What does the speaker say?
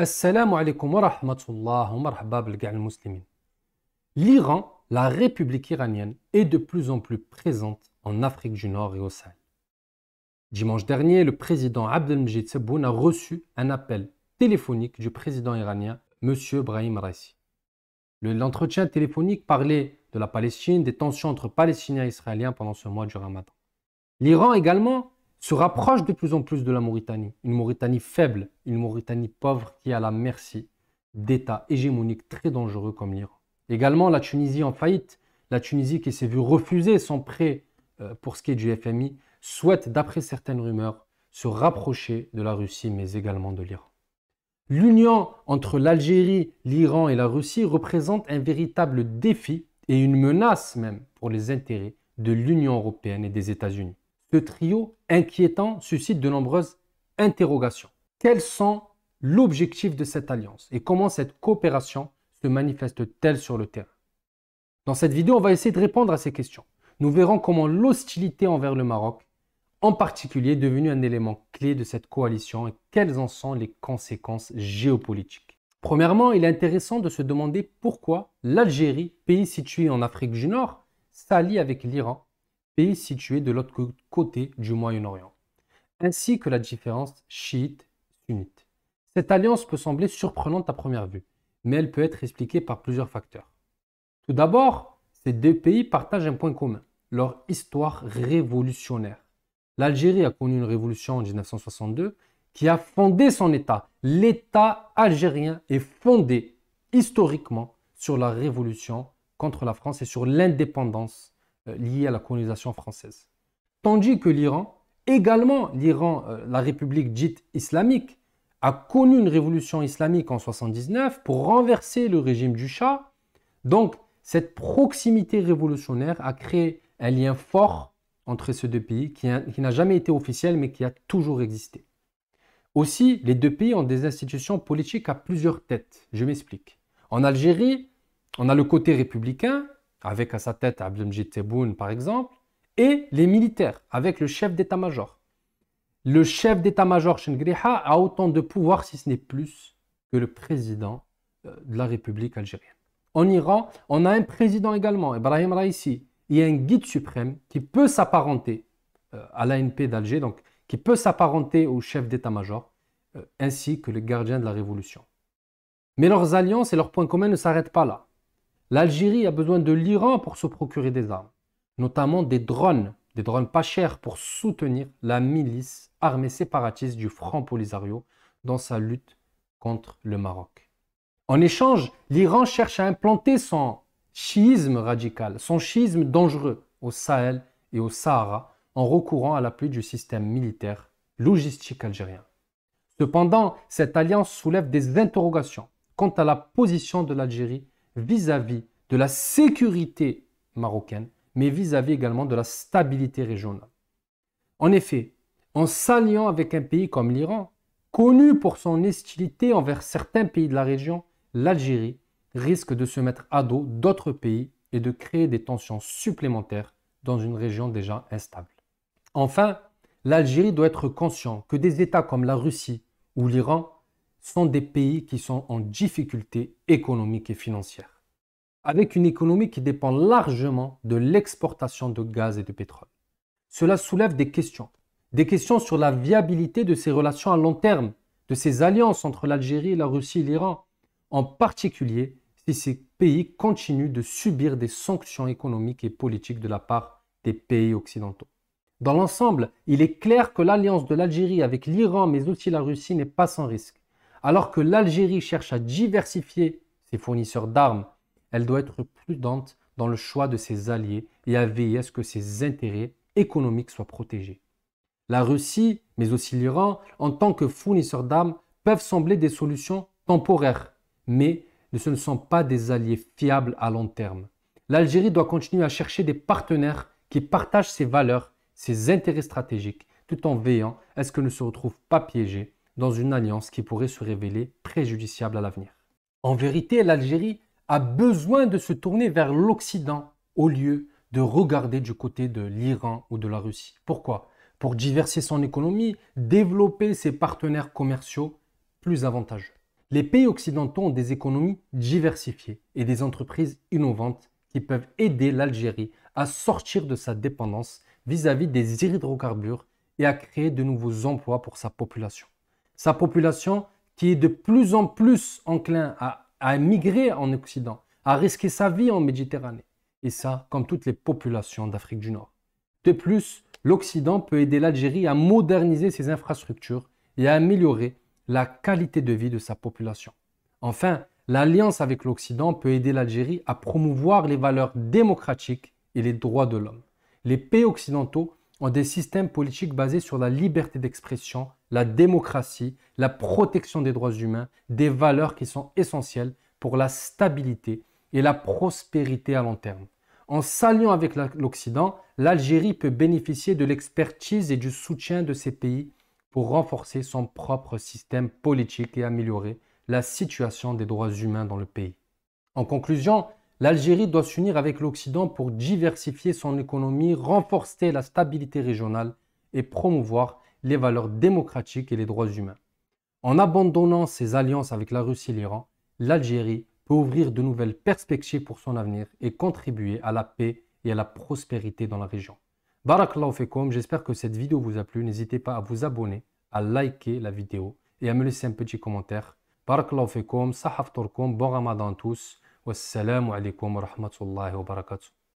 Assalamu wa L'Iran, la République iranienne, est de plus en plus présente en Afrique du Nord et au Sahel. Dimanche dernier, le président Abdelmjid Sebboun a reçu un appel téléphonique du président iranien, M. Brahim Raisi. L'entretien téléphonique parlait de la Palestine, des tensions entre Palestiniens et Israéliens pendant ce mois du Ramadan. L'Iran également se rapproche de plus en plus de la Mauritanie. Une Mauritanie faible, une Mauritanie pauvre qui est à la merci d'États hégémoniques très dangereux comme l'Iran. Également, la Tunisie en faillite. La Tunisie qui s'est vue refuser son prêt euh, pour ce qui est du FMI souhaite, d'après certaines rumeurs, se rapprocher de la Russie mais également de l'Iran. L'union entre l'Algérie, l'Iran et la Russie représente un véritable défi et une menace même pour les intérêts de l'Union européenne et des États-Unis ce trio inquiétant suscite de nombreuses interrogations. Quels sont l'objectif de cette alliance et comment cette coopération se manifeste-t-elle sur le terrain Dans cette vidéo, on va essayer de répondre à ces questions. Nous verrons comment l'hostilité envers le Maroc, en particulier, est devenue un élément clé de cette coalition et quelles en sont les conséquences géopolitiques. Premièrement, il est intéressant de se demander pourquoi l'Algérie, pays situé en Afrique du Nord, s'allie avec l'Iran pays situé de l'autre côté du Moyen-Orient, ainsi que la différence chiite-sunnite. Cette alliance peut sembler surprenante à première vue, mais elle peut être expliquée par plusieurs facteurs. Tout d'abord, ces deux pays partagent un point commun, leur histoire révolutionnaire. L'Algérie a connu une révolution en 1962 qui a fondé son État. L'État algérien est fondé historiquement sur la révolution contre la France et sur l'indépendance euh, liées à la colonisation française. Tandis que l'Iran, également l'Iran, euh, la république dite islamique, a connu une révolution islamique en 1979 pour renverser le régime du Shah. Donc, cette proximité révolutionnaire a créé un lien fort entre ces deux pays qui n'a jamais été officiel mais qui a toujours existé. Aussi, les deux pays ont des institutions politiques à plusieurs têtes. Je m'explique. En Algérie, on a le côté républicain avec à sa tête Abdelmjid Tebboune par exemple, et les militaires, avec le chef d'état-major. Le chef d'état-major Shengriha a autant de pouvoir, si ce n'est plus, que le président euh, de la République algérienne. En Iran, on a un président également, Ibrahim Raisi. Il y a un guide suprême qui peut s'apparenter euh, à l'ANP d'Alger, donc qui peut s'apparenter au chef d'état-major, euh, ainsi que le gardien de la révolution. Mais leurs alliances et leurs points communs ne s'arrêtent pas là. L'Algérie a besoin de l'Iran pour se procurer des armes, notamment des drones, des drones pas chers pour soutenir la milice armée séparatiste du Front Polisario dans sa lutte contre le Maroc. En échange, l'Iran cherche à implanter son chiisme radical, son chiisme dangereux au Sahel et au Sahara en recourant à l'appui du système militaire logistique algérien. Cependant, cette alliance soulève des interrogations quant à la position de l'Algérie vis-à-vis de la sécurité marocaine, mais vis-à-vis également de la stabilité régionale. En effet, en s'alliant avec un pays comme l'Iran, connu pour son hostilité envers certains pays de la région, l'Algérie risque de se mettre à dos d'autres pays et de créer des tensions supplémentaires dans une région déjà instable. Enfin, l'Algérie doit être consciente que des États comme la Russie ou l'Iran sont des pays qui sont en difficulté économique et financière, avec une économie qui dépend largement de l'exportation de gaz et de pétrole. Cela soulève des questions, des questions sur la viabilité de ces relations à long terme, de ces alliances entre l'Algérie, la Russie et l'Iran, en particulier si ces pays continuent de subir des sanctions économiques et politiques de la part des pays occidentaux. Dans l'ensemble, il est clair que l'alliance de l'Algérie avec l'Iran mais aussi la Russie n'est pas sans risque. Alors que l'Algérie cherche à diversifier ses fournisseurs d'armes, elle doit être prudente dans le choix de ses alliés et à veiller à ce que ses intérêts économiques soient protégés. La Russie, mais aussi l'Iran, en tant que fournisseurs d'armes, peuvent sembler des solutions temporaires, mais ce ne sont pas des alliés fiables à long terme. L'Algérie doit continuer à chercher des partenaires qui partagent ses valeurs, ses intérêts stratégiques, tout en veillant à ce que ne se retrouve pas piégée dans une alliance qui pourrait se révéler préjudiciable à l'avenir. En vérité, l'Algérie a besoin de se tourner vers l'Occident au lieu de regarder du côté de l'Iran ou de la Russie. Pourquoi Pour diversifier son économie, développer ses partenaires commerciaux plus avantageux. Les pays occidentaux ont des économies diversifiées et des entreprises innovantes qui peuvent aider l'Algérie à sortir de sa dépendance vis-à-vis -vis des hydrocarbures et à créer de nouveaux emplois pour sa population sa population qui est de plus en plus enclin à, migrer en Occident, à risquer sa vie en Méditerranée. Et ça, comme toutes les populations d'Afrique du Nord. De plus, l'Occident peut aider l'Algérie à moderniser ses infrastructures et à améliorer la qualité de vie de sa population. Enfin, l'alliance avec l'Occident peut aider l'Algérie à promouvoir les valeurs démocratiques et les droits de l'homme. Les pays occidentaux ont des systèmes politiques basés sur la liberté d'expression, la démocratie, la protection des droits humains, des valeurs qui sont essentielles pour la stabilité et la prospérité à long terme. En s'alliant avec l'Occident, l'Algérie peut bénéficier de l'expertise et du soutien de ces pays pour renforcer son propre système politique et améliorer la situation des droits humains dans le pays. En conclusion, l'Algérie doit s'unir avec l'Occident pour diversifier son économie, renforcer la stabilité régionale et promouvoir les valeurs démocratiques et les droits humains. En abandonnant ses alliances avec la Russie et l'Iran, l'Algérie peut ouvrir de nouvelles perspectives pour son avenir et contribuer à la paix et à la prospérité dans la région. Barakallahu fekoum, j'espère que cette vidéo vous a plu. N'hésitez pas à vous abonner, à liker la vidéo et à me laisser un petit commentaire. Barakallahu fekoum, sahaf torkoum, bon ramadan tous. Wassalamu alaikum wa rahmatullahi wa barakatuh.